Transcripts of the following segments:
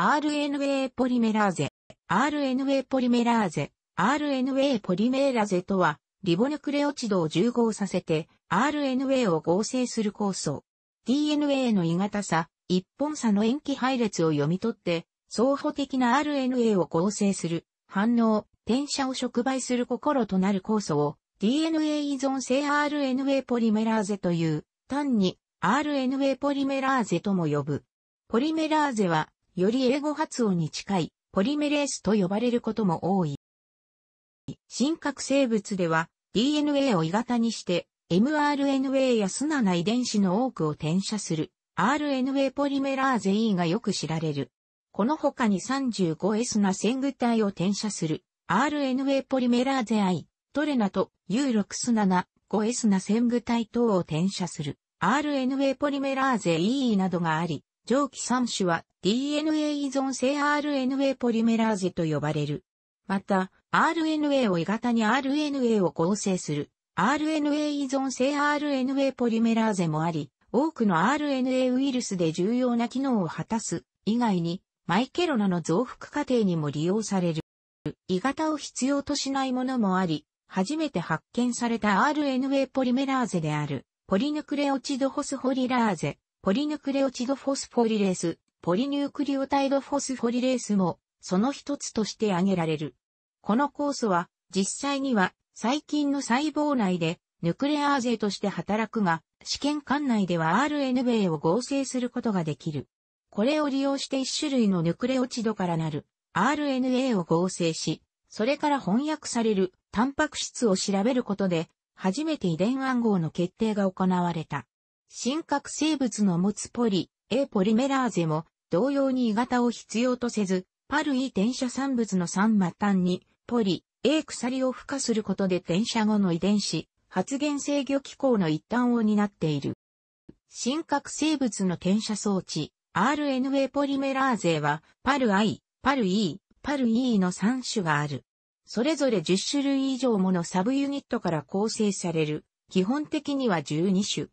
RNA ポリメラーゼ、RNA ポリメラーゼ、RNA ポリメラーゼとは、リボヌクレオチドを重合させて、RNA を合成する酵素。DNA の異型さ、一本差の塩基配列を読み取って、相補的な RNA を合成する、反応、転写を触媒する心となる酵素を、DNA 依存性 RNA ポリメラーゼという、単に RNA ポリメラーゼとも呼ぶ。ポリメラーゼはより英語発音に近いポリメレースと呼ばれることも多い。深核生物では DNA を鋳型にして mRNA や素な遺伝子の多くを転写する RNA ポリメラーゼ E がよく知られる。この他に 35S な線具体を転写する RNA ポリメラーゼ I、トレナと U6S な 5S な線具体等を転写する RNA ポリメラーゼ E などがあり、上記3種は DNA 依存性 RNA ポリメラーゼと呼ばれる。また、RNA を鋳型に RNA を合成する RNA 依存性 RNA ポリメラーゼもあり、多くの RNA ウイルスで重要な機能を果たす以外に、マイケロナの増幅過程にも利用される。鋳型を必要としないものもあり、初めて発見された RNA ポリメラーゼである、ポリヌクレオチドホスホリラーゼポリヌクレオチドフォスフォリレース、ポリニュークリオタイドフォスフォリレースも、その一つとして挙げられる。この酵素は、実際には、細菌の細胞内で、ヌクレアーゼとして働くが、試験管内では RN a を合成することができる。これを利用して一種類のヌクレオチドからなる RNA を合成し、それから翻訳されるタンパク質を調べることで、初めて遺伝暗号の決定が行われた。真核生物の持つポリ、A ポリメラーゼも、同様に異型を必要とせず、パルイ転写産物の3末端に、ポリ、A 鎖を付加することで転写後の遺伝子、発現制御機構の一端を担っている。真核生物の転写装置、RNA ポリメラーゼは、パル I、パル E、パル E の3種がある。それぞれ10種類以上ものサブユニットから構成される。基本的には12種。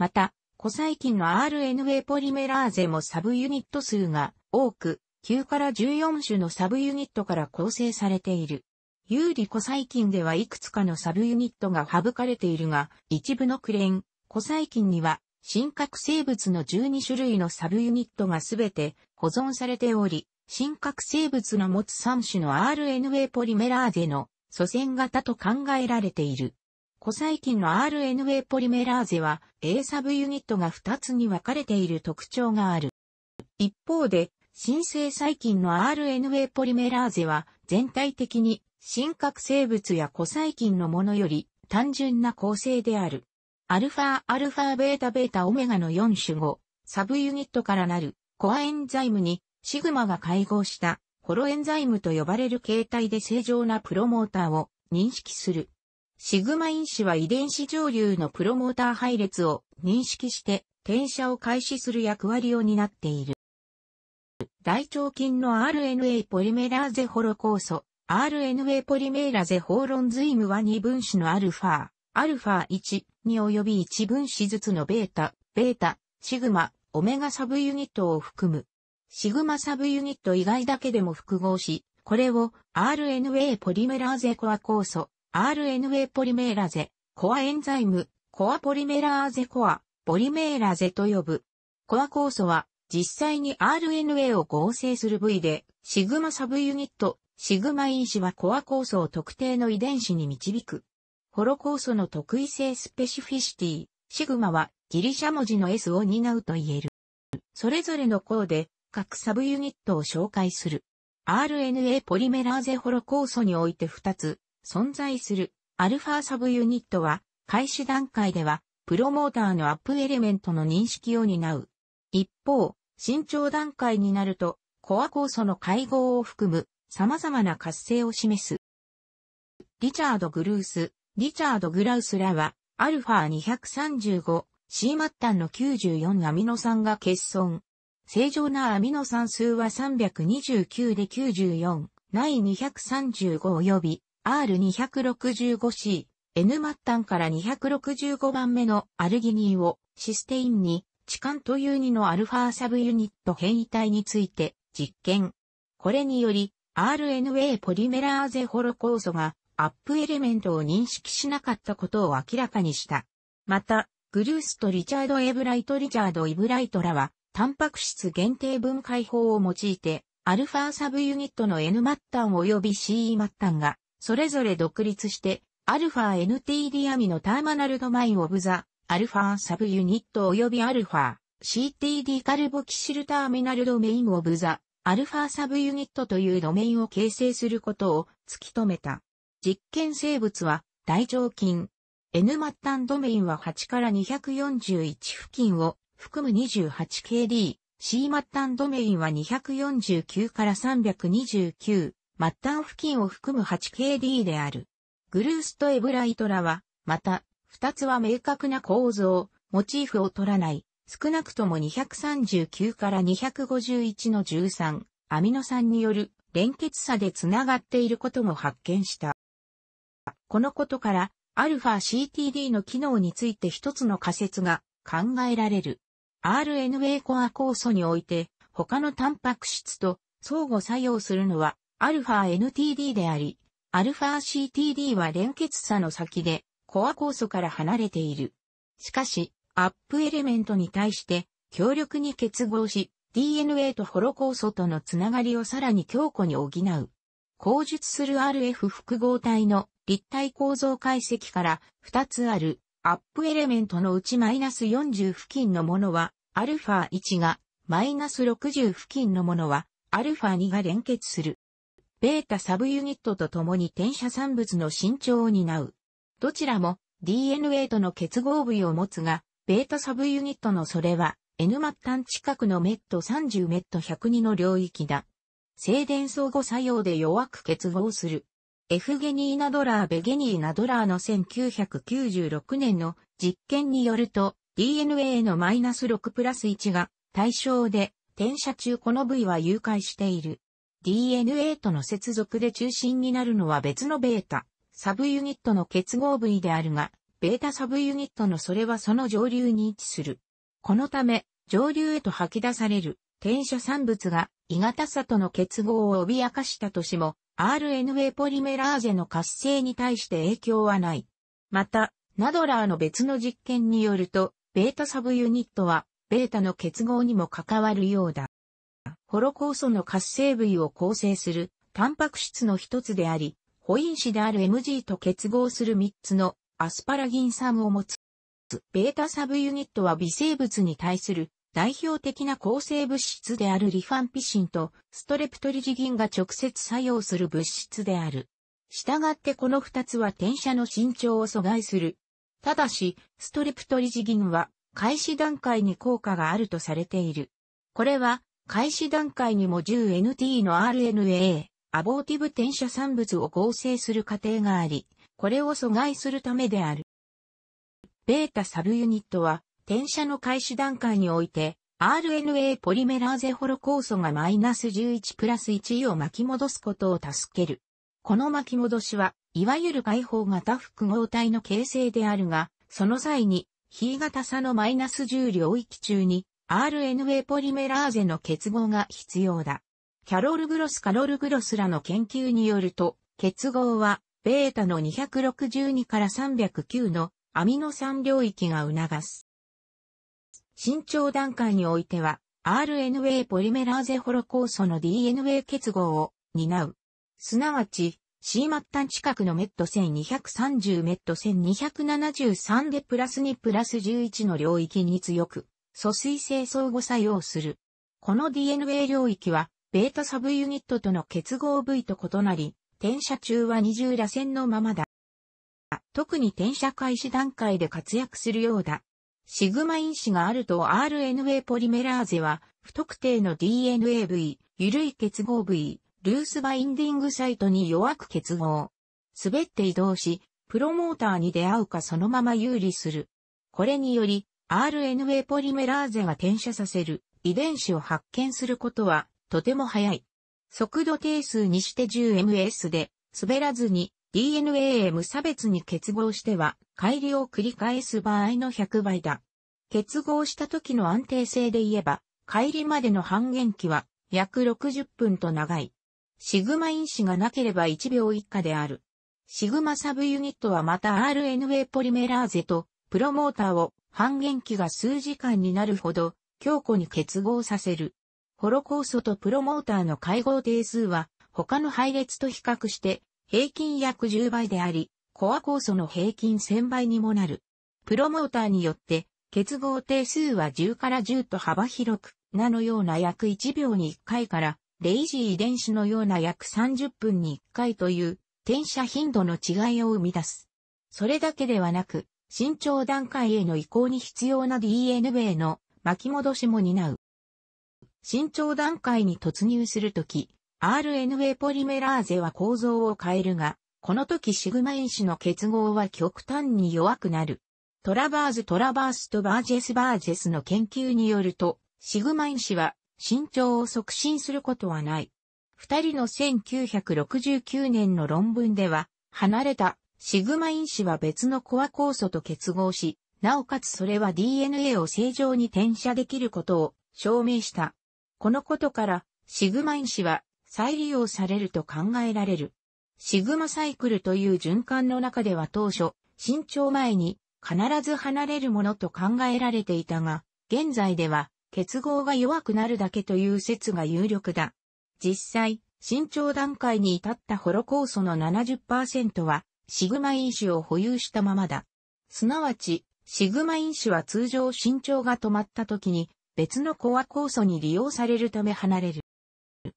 また、古細菌の RNA ポリメラーゼもサブユニット数が多く、9から14種のサブユニットから構成されている。有利古細菌ではいくつかのサブユニットが省かれているが、一部のクレーン、古細菌には、真核生物の12種類のサブユニットがすべて保存されており、真核生物の持つ3種の RNA ポリメラーゼの祖先型と考えられている。コサイキンの RNA ポリメラーゼは A サブユニットが2つに分かれている特徴がある。一方で、新生細菌の RNA ポリメラーゼは全体的に真核生物や古細菌のものより単純な構成である。アルファ、アルファ、ベータ、ベータ、オメガの4種語。サブユニットからなるコアエンザイムにシグマが会合したホロエンザイムと呼ばれる形態で正常なプロモーターを認識する。シグマ因子は遺伝子上流のプロモーター配列を認識して転写を開始する役割を担っている。大腸菌の RNA ポリメラーゼホロ酵素、RNA ポリメラーゼホーロンズイムは2分子のアルファ、アルファ1に及び1分子ずつのベータ、ベータ、シグマ、オメガサブユニットを含む。シグマサブユニット以外だけでも複合し、これを RNA ポリメラーゼコア酵素、RNA ポリメーラゼ、コアエンザイム、コアポリメラーゼコア、ポリメーラゼと呼ぶ。コア酵素は、実際に RNA を合成する部位で、シグマサブユニット、シグマ因子はコア酵素を特定の遺伝子に導く。ホロ酵素の特異性スペシフィシティ、シグマはギリシャ文字の S を担うと言える。それぞれの項で各サブユニットを紹介する。RNA ポリメラーゼホロ酵素において2つ、存在するアルファサブユニットは、開始段階では、プロモーターのアップエレメントの認識を担う。一方、慎重段階になると、コア酵素の会合を含む様々な活性を示す。リチャード・グルース、リチャード・グラウスらは、アルファ 235C 末端の94アミノ酸が欠損。正常なアミノ酸数は329で94、ない235及び R265C、N 末端から265番目のアルギニーをシステインに、痴漢という2のアルファサブユニット変異体について実験。これにより、RNA ポリメラーゼホロ酵素がアップエレメントを認識しなかったことを明らかにした。また、グルースとリチャード・エブライト・リチャード・イブライトらは、タンパク質限定分解法を用いて、アルファサブユニットの N 末端及び CE 末端がそれぞれ独立して、アルファ NT リアミのターマナルドマインオブザ、アルファサブユニット及びアルファ CTD カルボキシルターミナルドメインオブザ、アルファサブユニットというドメインを形成することを突き止めた。実験生物は大腸菌。N 末端ドメインは8から241付近を含む 28KD。C 末端ドメインは249から329。末端付近を含む 8KD である。グルースとエブライトラは、また、二つは明確な構造、モチーフを取らない、少なくとも239から251の13、アミノ酸による連結差でつながっていることも発見した。このことから、アルファ CTD の機能について一つの仮説が考えられる。RNA コア酵素において、他のタンパク質と相互作用するのは αNTD であり、αCTD は連結差の先で、コア酵素から離れている。しかし、アップエレメントに対して強力に結合し、DNA とホロ酵素とのつながりをさらに強固に補う。後述する RF 複合体の立体構造解析から2つあるアップエレメントのうちマイナス40付近のものは、アルファ1がマイナス60付近のものは、アルファ2が連結する。ベータサブユニットと共に転写産物の伸長を担う。どちらも DNA との結合部位を持つが、ベータサブユニットのそれは N 末端近くのメット30メット102の領域だ。静電相互作用で弱く結合する。エフゲニーナドラー・ベゲニーナドラーの1996年の実験によると DNA のマイナス6プラス1が対象で転写中この部位は誘拐している。DNA との接続で中心になるのは別のベータ、サブユニットの結合部位であるが、ベータサブユニットのそれはその上流に位置する。このため、上流へと吐き出される転写産物が、異型さとの結合を脅かしたとしも、RNA ポリメラーゼの活性に対して影響はない。また、ナドラーの別の実験によると、ベータサブユニットは、ベータの結合にも関わるようだ。ホロ酵素の活性部位を構成するタンパク質の一つであり、ホイン子である MG と結合する3つのアスパラギン酸を持つ。ベータサブユニットは微生物に対する代表的な構成物質であるリファンピシンとストレプトリジギンが直接作用する物質である。従ってこの2つは転写の伸長を阻害する。ただし、ストレプトリジギンは開始段階に効果があるとされている。これは開始段階にも 10NT の RNA、アボーティブ転写産物を合成する過程があり、これを阻害するためである。ベータサブユニットは、転写の開始段階において、RNA ポリメラーゼホロ酵素がマイナス11プラス1を巻き戻すことを助ける。この巻き戻しは、いわゆる解放型複合体の形成であるが、その際に、非型差のマイナス10領域中に、RNA ポリメラーゼの結合が必要だ。キャロル・グロス・カロル・グロスらの研究によると、結合は、ベータの262から309のアミノ酸領域が促す。身長段階においては、RNA ポリメラーゼホロ酵素の DNA 結合を担う。すなわち、C 末端近くのメット1230メット1273でプラス2プラス11の領域に強く、疎水性相互作用する。この DNA 領域は、ベータサブユニットとの結合部位と異なり、転写中は二重螺旋のままだ。特に転写開始段階で活躍するようだ。シグマ因子があると RNA ポリメラーゼは、不特定の DNA 部位、緩い結合部位、ルースバインディングサイトに弱く結合。滑って移動し、プロモーターに出会うかそのまま有利する。これにより、RNA ポリメラーゼが転写させる遺伝子を発見することはとても早い。速度定数にして 10ms で滑らずに DNA へ無差別に結合しては乖離を繰り返す場合の100倍だ。結合した時の安定性で言えば、帰りまでの半減期は約60分と長い。シグマ因子がなければ1秒以下である。シグマサブユニットはまた RNA ポリメラーゼとプロモーターを半減期が数時間になるほど、強固に結合させる。ホロコーとプロモーターの会合定数は、他の配列と比較して、平均約10倍であり、コア酵素の平均1000倍にもなる。プロモーターによって、結合定数は10から10と幅広く、なのような約1秒に1回から、レイジー遺伝子のような約30分に1回という、転写頻度の違いを生み出す。それだけではなく、身長段階への移行に必要な d n a の巻き戻しも担う。身長段階に突入するとき、RNA ポリメラーゼは構造を変えるが、この時シグマ因子の結合は極端に弱くなる。トラバーズトラバースとバージェスバージェスの研究によると、シグマ因子は身長を促進することはない。二人の1969年の論文では、離れたシグマ因子は別のコア酵素と結合し、なおかつそれは DNA を正常に転写できることを証明した。このことから、シグマ因子は再利用されると考えられる。シグマサイクルという循環の中では当初、身長前に必ず離れるものと考えられていたが、現在では結合が弱くなるだけという説が有力だ。実際、身長段階に至ったホロ酵素の70%はシグマ因子を保有したままだ。すなわち、シグマ因子は通常身長が止まった時に別のコア酵素に利用されるため離れる。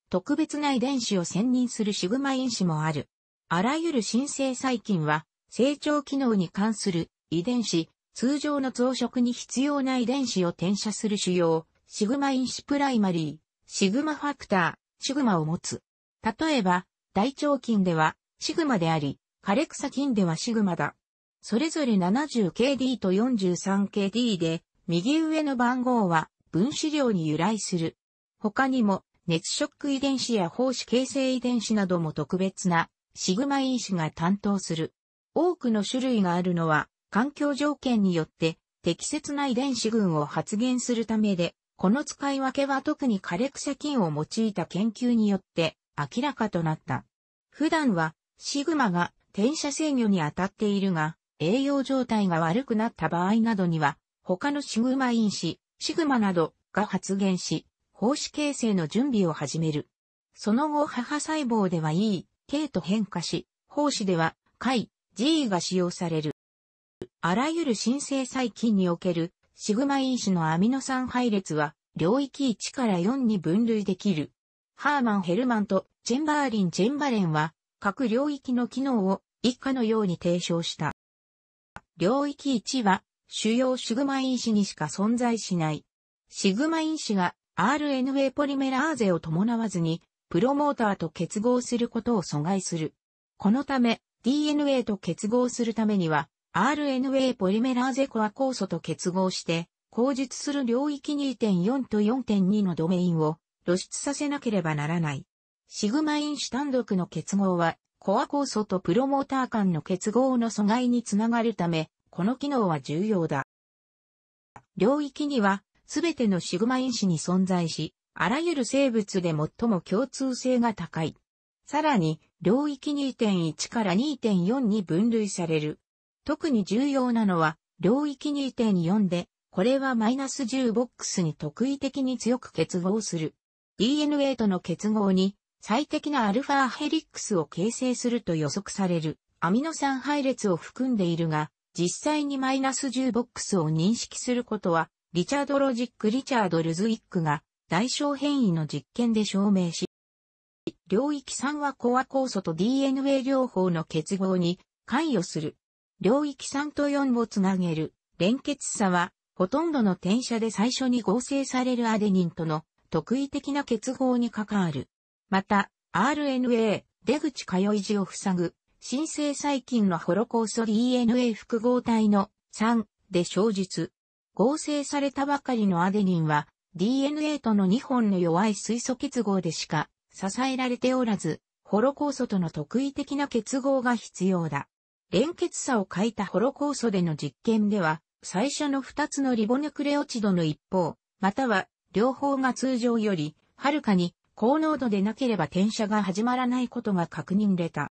特別な遺伝子を専任するシグマ因子もある。あらゆる新生細菌は成長機能に関する遺伝子、通常の増殖に必要な遺伝子を転写する主要、シグマ因子プライマリー、シグマファクター、シグマを持つ。例えば、大腸菌では、シグマであり、枯れ草菌ではシグマだ。それぞれ 70KD と 43KD で、右上の番号は分子量に由来する。他にも、熱ショック遺伝子や胞子形成遺伝子なども特別なシグマ因子が担当する。多くの種類があるのは、環境条件によって適切な遺伝子群を発現するためで、この使い分けは特に枯れ草菌を用いた研究によって明らかとなった。普段は、シグマが転写制御に当たっているが、栄養状態が悪くなった場合などには、他のシグマ因子、シグマなどが発現し、胞子形成の準備を始める。その後母細胞では E、K と変化し、胞子では、解、G が使用される。あらゆる新生細菌における、シグマ因子のアミノ酸配列は、領域1から4に分類できる。ハーマン・ヘルマンとジェンバーリン・ジェンバレンは、各領域の機能を以下のように提唱した。領域1は主要シグマ因子にしか存在しない。シグマ因子が RNA ポリメラーゼを伴わずにプロモーターと結合することを阻害する。このため DNA と結合するためには RNA ポリメラーゼコア酵素と結合して口述する領域2.4と4.2のドメインを露出させなければならない。シグマイン単独の結合は、コア酵素とプロモーター間の結合の阻害につながるため、この機能は重要だ。領域には、すべてのシグマ因子に存在し、あらゆる生物で最も共通性が高い。さらに、領域2.1から2.4に分類される。特に重要なのは、領域2.4で、これはマイナス10ボックスに特異的に強く結合する。DNA との結合に最適なアルファヘリックスを形成すると予測されるアミノ酸配列を含んでいるが、実際にマイナス10ボックスを認識することは、リチャード・ロジック・リチャード・ルズイックが代償変異の実験で証明し、領域3はコア酵素と DNA 療法の結合に関与する。領域3と4をつなげる連結差は、ほとんどの転写で最初に合成されるアデニンとの特異的な結合に関わる。また、RNA、出口通い字を塞ぐ、新生細菌のホロコースト DNA 複合体の3で小述。合成されたばかりのアデニンは DNA との2本の弱い水素結合でしか支えられておらず、ホロコーソとの特異的な結合が必要だ。連結差を欠いたホロコーソでの実験では、最初の2つのリボヌクレオチドの一方、または両方が通常より、はるかに高濃度でなければ転写が始まらないことが確認れた。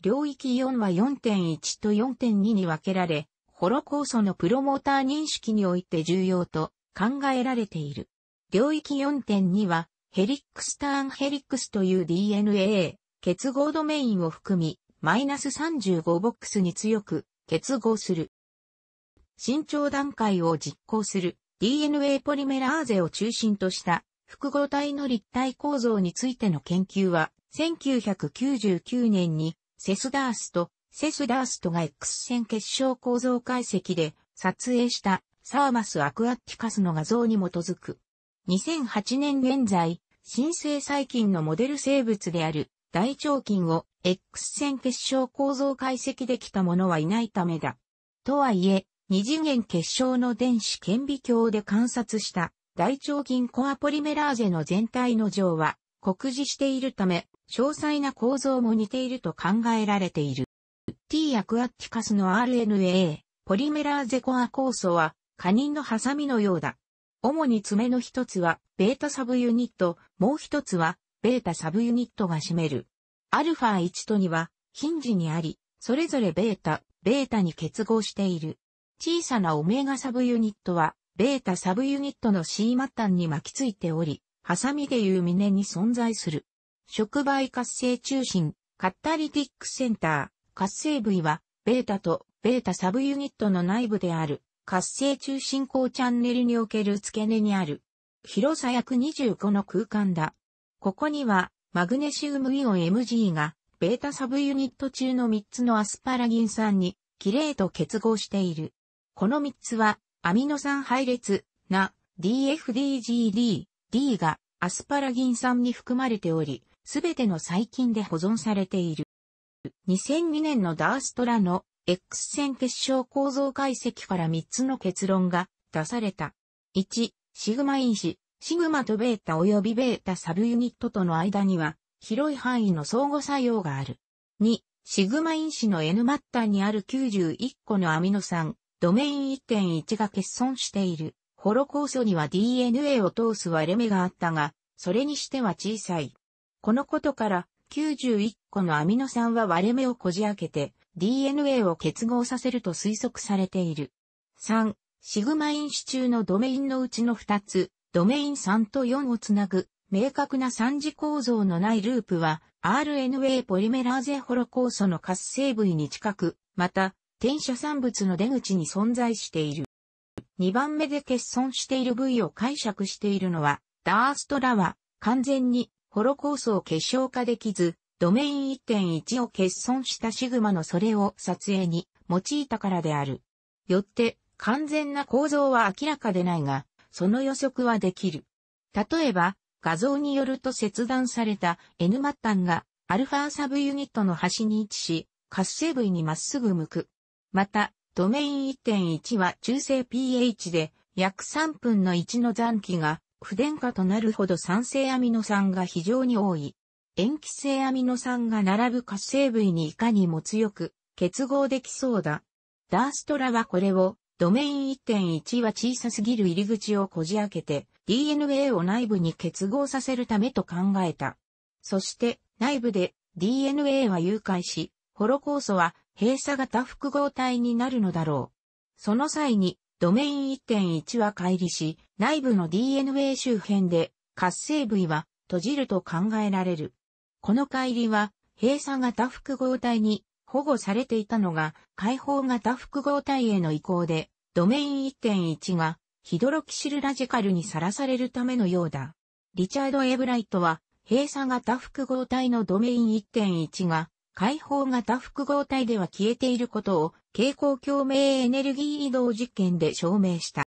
領域4は4.1と4.2に分けられ、ホロ酵素のプロモーター認識において重要と考えられている。領域4.2は、ヘリックスターンヘリックスという DNA、結合ドメインを含み、マイナス35ボックスに強く結合する。伸長段階を実行する DNA ポリメラーゼを中心とした複合体の立体構造についての研究は、1999年にセスダースとセスダーストが X 線結晶構造解析で撮影したサーマスアクアティカスの画像に基づく。2008年現在、新生細菌のモデル生物である大腸菌を X 線結晶構造解析できた者はいないためだ。とはいえ、二次元結晶の電子顕微鏡で観察した大腸菌コアポリメラーゼの全体の上は、酷似しているため、詳細な構造も似ていると考えられている。T アクアティカスの RNA、ポリメラーゼコア酵素は、カニンのハサミのようだ。主に爪の一つは、ベータサブユニット、もう一つは、ベータサブユニットが占める。アルファ1と2は、ヒンジにあり、それぞれベータ、ベータに結合している。小さなオメガサブユニットは、ベータサブユニットの C 末端に巻きついており、ハサミでいう峰に存在する。触媒活性中心、カッタリティックセンター、活性部位は、ベータとベータサブユニットの内部である、活性中心高チャンネルにおける付け根にある、広さ約25の空間だ。ここには、マグネシウムイオン Mg が、ベータサブユニット中の3つのアスパラギン酸に、キレーと結合している。この3つは、アミノ酸配列な DFDGD、D がアスパラギン酸に含まれており、すべての細菌で保存されている。2002年のダーストラの X 線結晶構造解析から3つの結論が出された。1、シグマ因子、シグマとベータ及びベータサブユニットとの間には広い範囲の相互作用がある。2、シグマ因子の N 末端にある91個のアミノ酸、ドメイン1.1が欠損している。ホロ酵素には DNA を通す割れ目があったが、それにしては小さい。このことから、91個のアミノ酸は割れ目をこじ開けて、DNA を結合させると推測されている。3、シグマ因子中のドメインのうちの2つ、ドメイン3と4をつなぐ、明確な三次構造のないループは、RNA ポリメラーゼホロ酵素の活性部位に近く、また、転写産物の出口に存在している。2番目で欠損している部位を解釈しているのは、ダーストラは完全にホロコースを結晶化できず、ドメイン1.1を欠損したシグマのそれを撮影に用いたからである。よって、完全な構造は明らかでないが、その予測はできる。例えば、画像によると切断された N 末端がアルファサブユニットの端に位置し、活性部位にまっすぐ向く。また、ドメイン1.1は中性 pH で約3分の1の残機が不電化となるほど酸性アミノ酸が非常に多い。塩基性アミノ酸が並ぶ活性部位にいかにも強く結合できそうだ。ダーストラはこれをドメイン1.1は小さすぎる入り口をこじ開けて DNA を内部に結合させるためと考えた。そして内部で DNA は誘拐し、ホロ酵素は閉鎖型複合体になるのだろう。その際に、ドメイン1.1は乖離し、内部の DNA 周辺で活性部位は閉じると考えられる。この乖離は閉鎖型複合体に保護されていたのが開放型複合体への移行で、ドメイン1.1がヒドロキシルラジカルにさらされるためのようだ。リチャード・エブライトは閉鎖型複合体のドメイン1.1が解放型複合体では消えていることを蛍光共鳴エネルギー移動実験で証明した。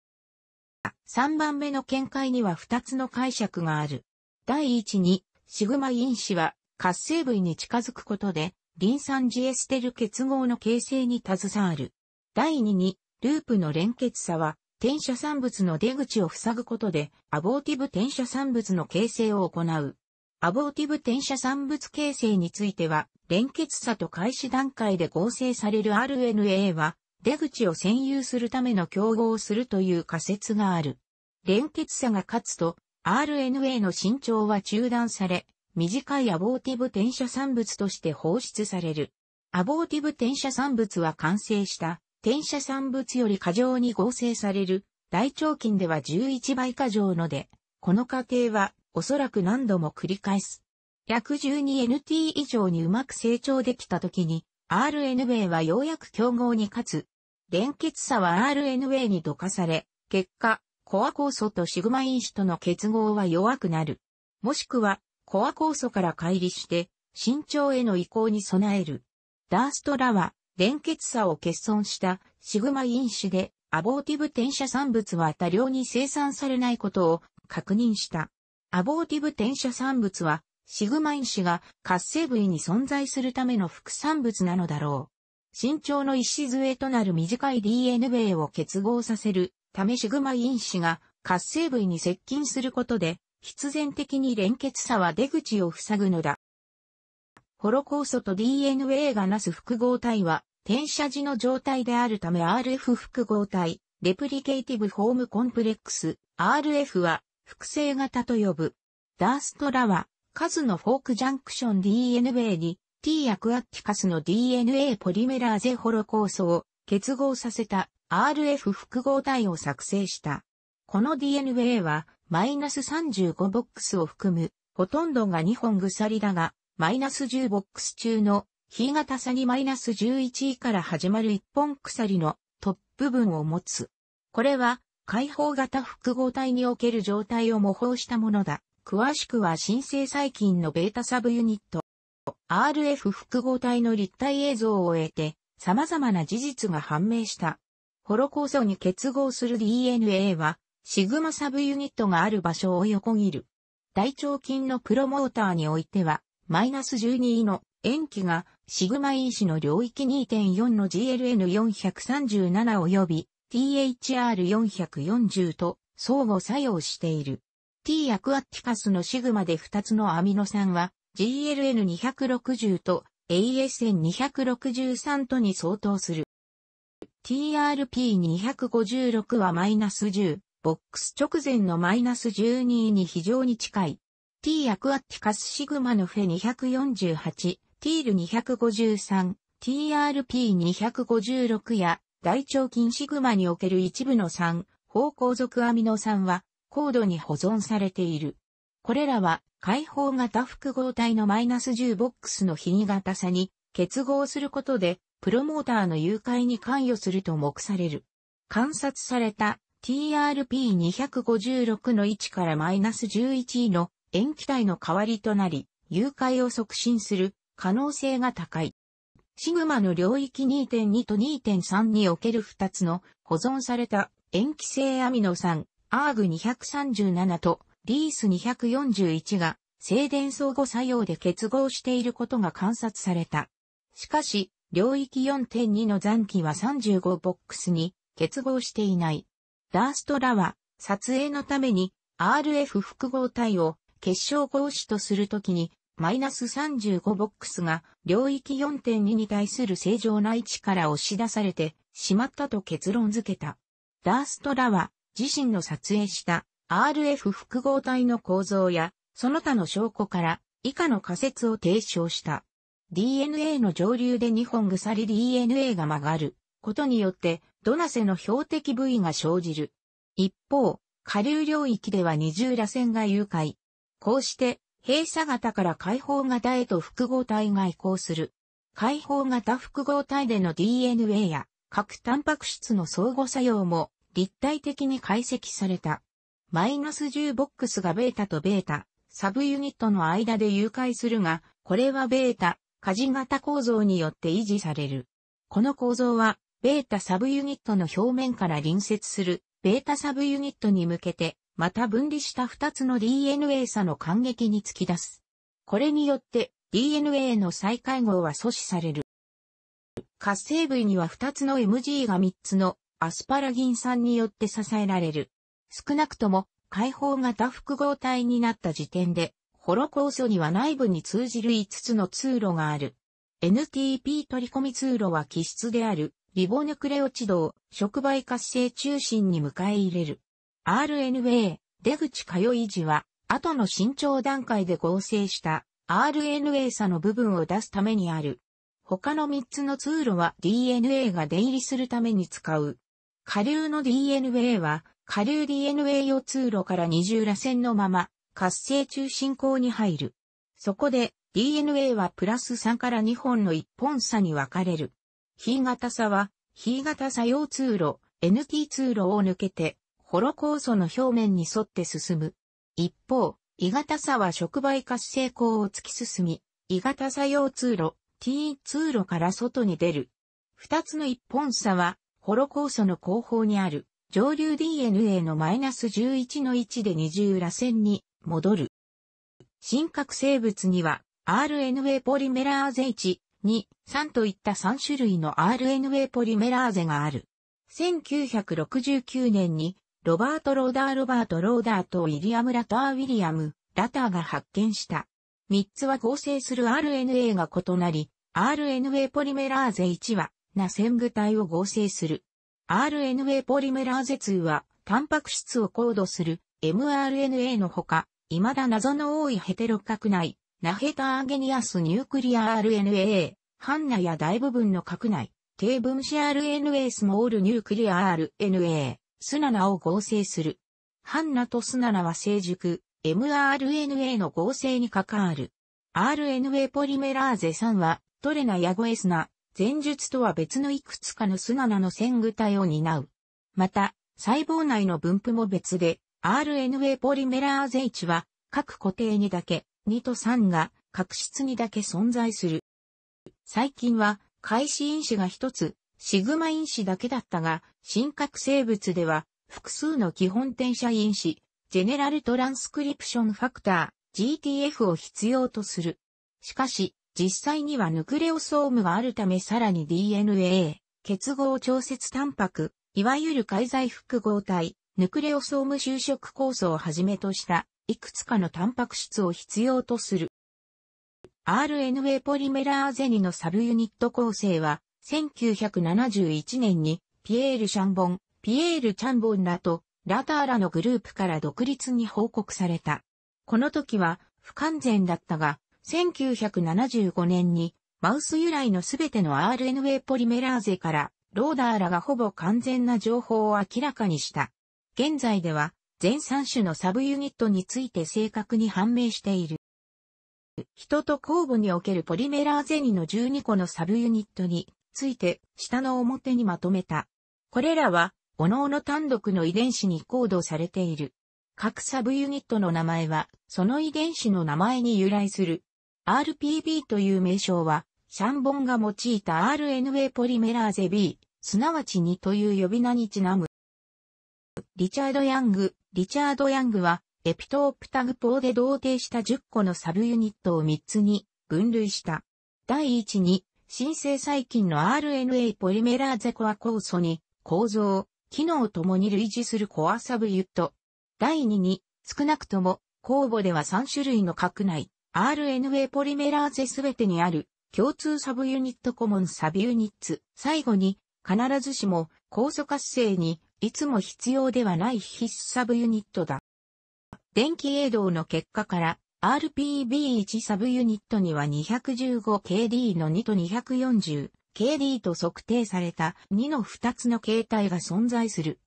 3番目の見解には2つの解釈がある。第1に、シグマ因子は活性部位に近づくことで、リン酸ジエステル結合の形成に携わる。第2に、ループの連結さは、転写産物の出口を塞ぐことで、アボーティブ転写産物の形成を行う。アボーティブ転写産物形成については、連結差と開始段階で合成される RNA は、出口を占有するための競合をするという仮説がある。連結差が勝つと、RNA の伸長は中断され、短いアボーティブ転写産物として放出される。アボーティブ転写産物は完成した転写産物より過剰に合成される大腸菌では11倍過剰ので、この過程はおそらく何度も繰り返す。約 12NT 以上にうまく成長できた時に、RNA はようやく競合に勝つ。連結差は RNA に溶かされ、結果、コア酵素とシグマ因子との結合は弱くなる。もしくは、コア酵素から乖離して、身長への移行に備える。ダーストラは、連結差を欠損したシグマ因子で、アボーティブ転写産物は多量に生産されないことを確認した。アボーティブ転写産物は、シグマ因子が活性部位に存在するための副産物なのだろう。身長の礎となる短い DNA を結合させるためシグマ因子が活性部位に接近することで、必然的に連結差は出口を塞ぐのだ。ホロコーソと DNA がなす複合体は、転写時の状態であるため RF 複合体、レプリケイティブホームコンプレックス、RF は複製型と呼ぶ。ダーストラは、数のフォークジャンクション DNA に T アクアティカスの DNA ポリメラーゼホロ酵素を結合させた RF 複合体を作成した。この DNA は、マイナス35ボックスを含む、ほとんどが2本鎖だが、マイナス10ボックス中の、非型さにマイナス11位から始まる1本鎖のトップ分を持つ。これは開放型複合体における状態を模倣したものだ。詳しくは新生細菌のベータサブユニット。RF 複合体の立体映像を得て、様々な事実が判明した。ホロ酵素に結合する DNA は、シグマサブユニットがある場所を横切る。大腸菌のプロモーターにおいては、マイナス1 2位の塩基がシグマ因子の領域2.4の GLN437 及び THR440 と相互作用している。T アクアティカスのシグマで2つのアミノ酸は GLN260 と ASN263 とに相当する。TRP256 はマイナス10、ボックス直前のマイナス12に非常に近い。T アクアティカスシグマのフェ248、ティール253、TRP256 や大腸菌シグマにおける一部の酸、方向属アミノ酸は高度に保存されている。これらは解放型複合体のマイナス10ボックスの比に型さに結合することでプロモーターの誘拐に関与すると目される。観察された TRP256 の1からマイナス11の塩基体の代わりとなり、誘拐を促進する可能性が高い。シグマの領域2.2と2.3における2つの保存された塩基性アミノ酸、アーグ237とリース241が静電相互作用で結合していることが観察された。しかし、領域4.2の残機は35ボックスに結合していない。ダーストラは撮影のために RF 複合体を結晶合子とするときにマイナス35ボックスが領域4.2に対する正常な位置から押し出されてしまったと結論付けた。ダーストラは自身の撮影した RF 複合体の構造やその他の証拠から以下の仮説を提唱した。DNA の上流で2本鎖 DNA が曲がることによってドナセの標的部位が生じる。一方、下流領域では二重螺旋が誘拐。こうして閉鎖型から開放型へと複合体が移行する。開放型複合体での DNA や核タンパク質の相互作用も立体的に解析された。マイナス10ボックスがベータとベータ、サブユニットの間で誘拐するが、これはベータ、事型構造によって維持される。この構造は、ベータサブユニットの表面から隣接する、ベータサブユニットに向けて、また分離した2つの DNA 差の感激に突き出す。これによって DNA の再会合は阻止される。活性部位には2つの MG が3つのアスパラギン酸によって支えられる。少なくとも解放型複合体になった時点で、ホロ酵素には内部に通じる5つの通路がある。NTP 取り込み通路は基質であるリボヌクレオチドを触媒活性中心に迎え入れる。RNA、出口通い時は、後の伸長段階で合成した RNA 差の部分を出すためにある。他の3つの通路は DNA が出入りするために使う。下流の DNA は、下流 DNA 用通路から二重螺旋のまま、活性中心孔に入る。そこで DNA はプラス3から2本の1本差に分かれる。非型差は、非型作用通路、NT 通路を抜けて、ホロ酵素の表面に沿って進む。一方、胃型差は触媒活性孔を突き進み、胃型作用通路、T 通路から外に出る。二つの一本差は、ホロ酵素の後方にある、上流 DNA のマイナス11の置で二重螺旋に戻る。真核生物には、RNA ポリメラーゼ1、2、3といった3種類の RNA ポリメラーゼがある。1969年にロバート・ローダー・ロバート・ローダーとウィリアム・ラター・ウィリアム・ラターが発見した。3つは合成する RNA が異なり、RNA ポリメラーゼ1は、な線具体を合成する。RNA ポリメラーゼ2は、タンパク質をコードする mRNA のほか、未だ謎の多いヘテロ核内、ナヘターゲニアスニュークリア RNA、ハンナや大部分の核内、低分子 RNA スモールニュークリア RNA、スナナを合成する。ハンナとスナナは成熟、mRNA の合成に関わる。RNA ポリメラーゼ3は、トレナやゴエスナ、前述とは別のいくつかのスナナの線具体を担う。また、細胞内の分布も別で、RNA ポリメラーゼ1は、各固定にだけ、2と3が、各質にだけ存在する。最近は、開始因子が1つ、シグマ因子だけだったが、真核生物では、複数の基本転写因子、ジェネラルトランスクリプションファクター、GTF を必要とする。しかし、実際にはヌクレオソームがあるためさらに DNA、結合調節タンパク、いわゆる介在複合体、ヌクレオソーム就職酵素をはじめとした、いくつかのタンパク質を必要とする。RNA ポリメラーゼニのサブユニット構成は、1971年にピエール・シャンボン、ピエール・チャンボンらと、ラターらのグループから独立に報告された。この時は不完全だったが、1975年にマウス由来のすべての RNA ポリメラーゼからローダーらがほぼ完全な情報を明らかにした。現在では全3種のサブユニットについて正確に判明している。人と交互におけるポリメラーゼ2の12個のサブユニットについて下の表にまとめた。これらは、各々単独の遺伝子にコードされている。各サブユニットの名前は、その遺伝子の名前に由来する。RPB という名称は、シャンボンが用いた RNA ポリメラーゼ B、すなわち2という呼び名にちなむ。リチャード・ヤング、リチャード・ヤングは、エピトープタグポーで同定した10個のサブユニットを3つに分類した。第1に、新生細菌の RNA ポリメラーゼコア酵素に構造、機能ともに類似するコアサブユット。第2に、少なくとも、公募では3種類の核内、RNA ポリメラーゼすべてにある、共通サブユニットコモンサブユニッツ。最後に、必ずしも、高素活性に、いつも必要ではない必須サブユニットだ。電気営動の結果から、RPB1 サブユニットには 215KD の2と240。KD と測定された2の2つの形態が存在する。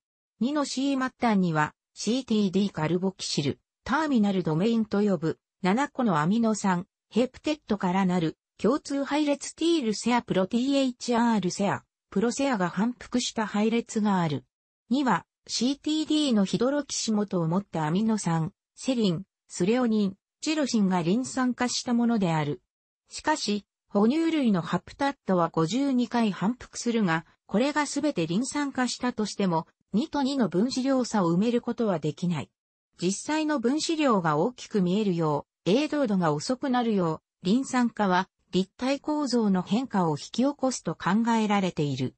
2の C 末端には CTD カルボキシル、ターミナルドメインと呼ぶ7個のアミノ酸、ヘプテットからなる共通配列 T ルセアプロ THR セア、プロセアが反復した配列がある。2は CTD のヒドロキシ元を持ったアミノ酸、セリン、スレオニン、チロシンがリン酸化したものである。しかし、哺乳類のハプタットは52回反復するが、これがすべて臨酸化したとしても、2と2の分子量差を埋めることはできない。実際の分子量が大きく見えるよう、栄動度が遅くなるよう、臨酸化は立体構造の変化を引き起こすと考えられている。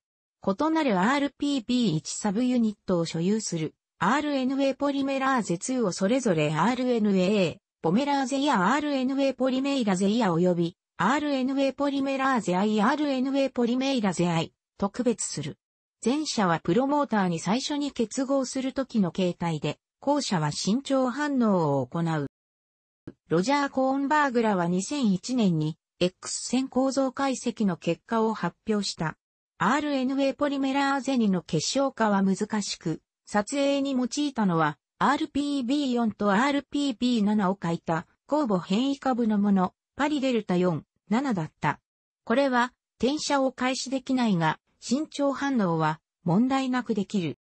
異なる RPB1 サブユニットを所有する RNA ポリメラーゼ2をそれぞれ RNA、ポメラーゼや RNA ポリメイラゼイヤ及び RNA ポリメラーゼ IRNA ポリメイラゼ I 特別する。前者はプロモーターに最初に結合するときの形態で、後者は慎重反応を行う。ロジャー・コーンバーグらは2001年に X 線構造解析の結果を発表した。RNA ポリメラーゼ2の結晶化は難しく、撮影に用いたのは RPB4 と RPB7 を書いた酵母変異株のもの、パリデルタ4、7だった。これは、転写を開始できないが、身長反応は問題なくできる。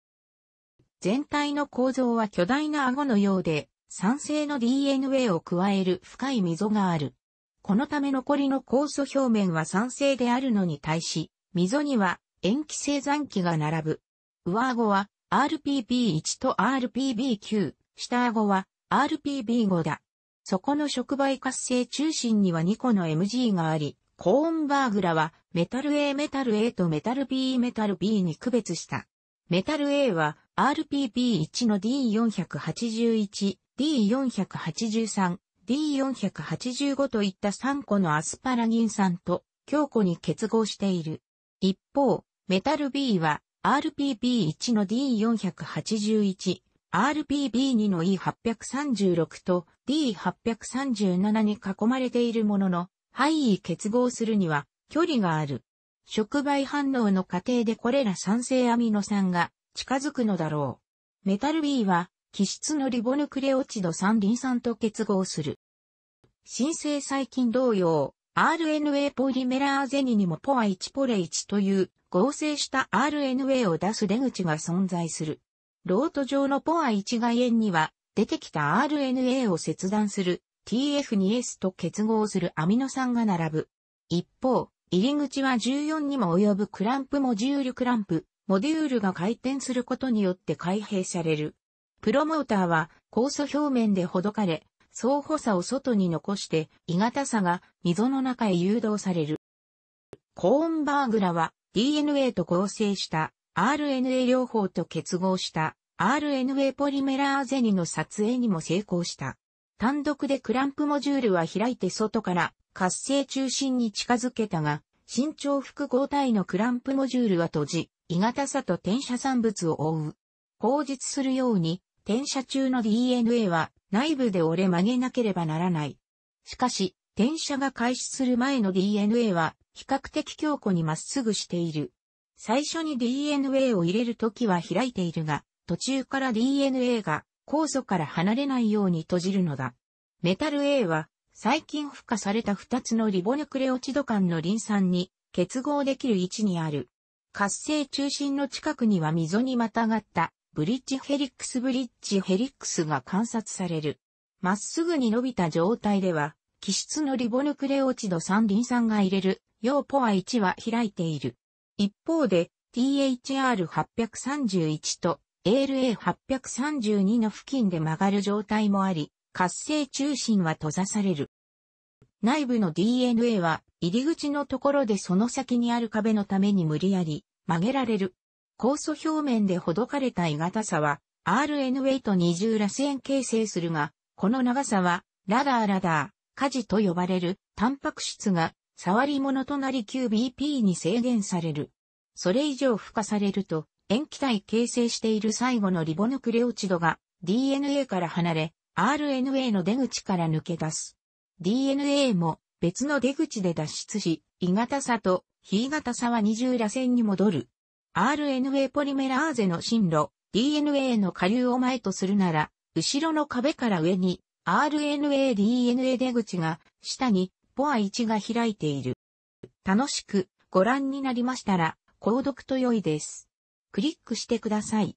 全体の構造は巨大な顎のようで、酸性の DNA を加える深い溝がある。このため残りの酵素表面は酸性であるのに対し、溝には塩基生残基が並ぶ。上顎は RPB1 と RPB9、下顎は RPB5 だ。そこの触媒活性中心には2個の MG があり、コーンバーグラはメタル A メタル A とメタル B メタル B に区別した。メタル A は RPB1 の D481、D483、D485 といった3個のアスパラギン酸と強固に結合している。一方、メタル B は RPB1 の D481、RPB2 の E836 と D837 に囲まれているものの、範囲結合するには距離がある。触媒反応の過程でこれら酸性アミノ酸が近づくのだろう。メタル B は、基質のリボヌクレオチド酸リン酸と結合する。新生細菌同様、RNA ポリメラーゼニにもポア1ポレ1という合成した RNA を出す出口が存在する。ロート上のポア1外縁には、出てきた RNA を切断する TF2S と結合するアミノ酸が並ぶ。一方、入り口は14にも及ぶクランプモジュールクランプ、モデュールが回転することによって開閉される。プロモーターは酵素表面でほどかれ、相補差を外に残して、異型さが溝の中へ誘導される。コーンバーグラは DNA と合成した RNA 療法と結合した RNA ポリメラーゼ2の撮影にも成功した。単独でクランプモジュールは開いて外から活性中心に近づけたが、身長複合体のクランプモジュールは閉じ、鋳型さと転写産物を覆う。口述するように、転写中の DNA は内部で折れ曲げなければならない。しかし、転写が開始する前の DNA は比較的強固にまっすぐしている。最初に DNA を入れるときは開いているが、途中から DNA が酵素から離れないように閉じるのだ。メタル A は最近付加された2つのリボヌクレオチド間のリン酸に結合できる位置にある。活性中心の近くには溝にまたがったブリッジヘリックスブリッジヘリックスが観察される。まっすぐに伸びた状態では、気質のリボヌクレオチド3リン酸が入れる、要ポア1は開いている。一方で THR831 と ALA832 の付近で曲がる状態もあり、活性中心は閉ざされる。内部の DNA は入り口のところでその先にある壁のために無理やり曲げられる。酵素表面でほどかれた鋳型さは RNA と二重螺旋形成するが、この長さはラダーラダー、火事と呼ばれるタンパク質が触り物となり q b p に制限される。それ以上付加されると、塩基体形成している最後のリボヌクレオチドが DNA から離れ、RNA の出口から抜け出す。DNA も別の出口で脱出し、異型差と非型差は二重螺旋に戻る。RNA ポリメラーゼの進路、DNA の下流を前とするなら、後ろの壁から上に、RNA DNA 出口が下にポア1が開いている。楽しくご覧になりましたら、購読と良いです。クリックしてください。